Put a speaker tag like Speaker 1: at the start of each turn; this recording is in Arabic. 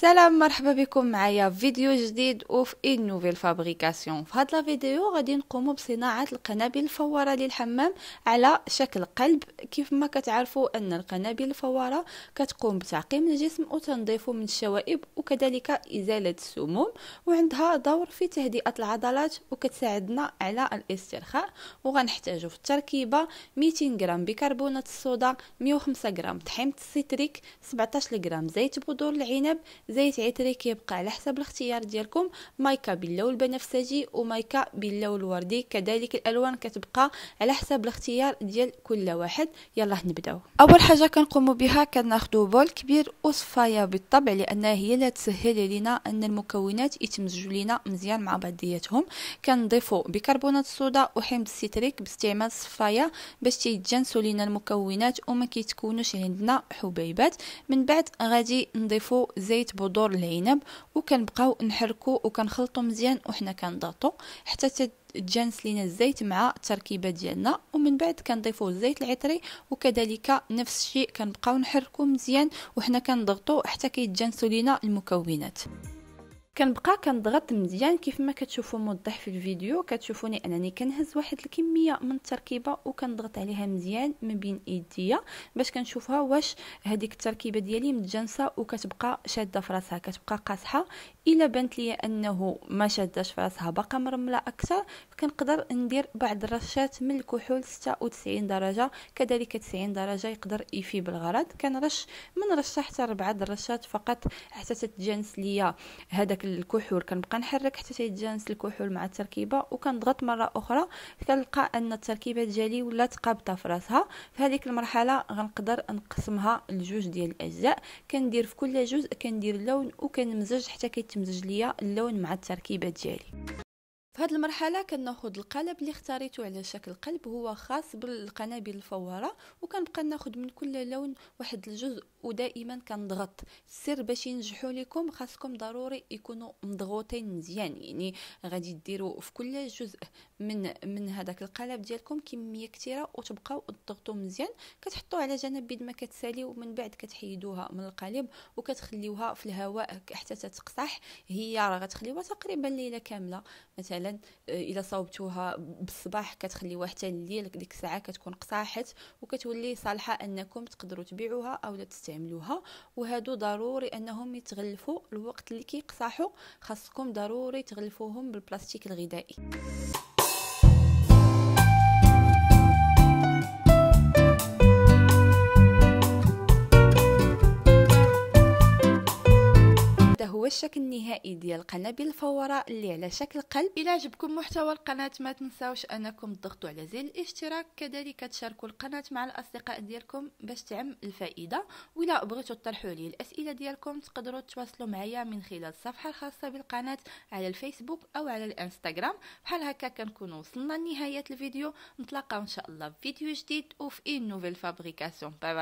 Speaker 1: سلام مرحبا بكم معايا في فيديو جديد وفي اين نوفيل فابريكاسيون في هاد لا فيديو غادي نقومو بصناعه القنابل الفواره للحمام على شكل قلب كيف ما كتعرفوا ان القنابل الفواره كتقوم بتعقيم الجسم وتنظيفه من الشوائب وكذلك ازاله السموم وعندها دور في تهدئه العضلات وكتساعدنا على الاسترخاء وغنحتاجو في التركيبه 200 غرام بيكربونات الصودا 105 غرام طحين سيتريك 17 غرام زيت بذور العنب زيت عطري كيبقى على حسب الاختيار ديالكم مايكا باللون البنفسجي ومايكا باللون الوردي كذلك الالوان كتبقى على حسب الاختيار ديال كل واحد يلا نبداو اول حاجه كنقوموا بها كناخذوا بول كبير وصفايه بالطبع لانها هي اللي تسهل لنا ان المكونات يتمزجوا لنا مزيان مع بعضياتهم كنضيفوا بيكربونات الصودا وحمض السيتريك باستعمال الصفايه باش تيتجانسوا لنا المكونات وما كيتكونوش عندنا حبيبات من بعد غادي نضيفوا زيت بذور العنب وكنبقاو نحركو وكنخلطو مزيان وحنا كنضغطو حتى تجانس لينا الزيت مع التركيبه ديالنا ومن بعد كنضيفو الزيت العطري وكذلك نفس الشيء كنبقاو نحركو مزيان وحنا كنضغطو حتى كيتجانسوا لينا المكونات كنبقى كنضغط مزيان كيف ما كتشوفوا موضح في الفيديو كتشوفوني انني كنهز واحد الكميه من التركيبه وكنضغط عليها مزيان ما بين ايديا باش كنشوفها واش هذيك التركيبه ديالي متجانسه وكتبقى شاده في راسها كتبقى قاصحه الا بانت لي انه ما شاداش في راسها باقا مرمله اكثر كنقدر ندير بعض الرشات من الكحول 96 درجه كذلك 90 درجه يقدر يفي بالغرض كنرش من رشه حتى 4 الرشات فقط حتى تتجانس ليا هذاك الكحول كنبقى نحرك حتى تيتجانس الكحول مع التركيبه وكنضغط مره اخرى كنلقى ان التركيبه ديالي ولات قابطه في راسها في هذيك المرحله غنقدر نقسمها لجوج ديال الاجزاء كندير في كل جزء كندير اللون وكنمزج حتى كيتمزج ليا اللون مع التركيبه ديالي في هذه المرحله كناخذ القالب اللي اختاريته على شكل قلب هو خاص بالقنابل الفواره وكنبقى ناخذ من كل لون واحد الجزء ودائما كنضغط السر باش ينجحوا لكم خاصكم ضروري يكونوا مضغوطين مزيان يعني غادي ديروا في كل جزء من من هذاك القالب ديالكم كميه كثيره وتبقاو تضغطوا مزيان كتحطوا على جنب بيد ما كتسالي ومن بعد كتحيدوها من القالب وكتخليوها في الهواء حتى تتقصح هي راه غتخليوها تقريبا ليله كامله مثلا آه، الا صوبتوها بالصباح كتخليوها حتى الليل ديك الساعه كتكون قصاحت وكتولي صالحه انكم تقدروا تبيعوها اولا تستعملوها وهادو ضروري انهم يتغلفوا الوقت اللي كيقصحوا خاصكم ضروري تغلفوهم بالبلاستيك الغذائي هذا هو الشكل النهائي ديال قنابل الفوراء اللي على شكل قلب الى عجبكم محتوى القناه ما تنساوش انكم تضغطوا على زر الاشتراك كذلك تشاركوا القناه مع الاصدقاء ديالكم باش تعم الفائده ولا بغيتوا تطرحوا لي الاسئله ديالكم تقدروا تواصلوا معايا من خلال الصفحه الخاصه بالقناه على الفيسبوك او على الانستغرام بحال هكا كنكون وصلنا لنهايه الفيديو نتلاقاو ان شاء الله في فيديو جديد وفي اون نوفيل فابريكاسيون باي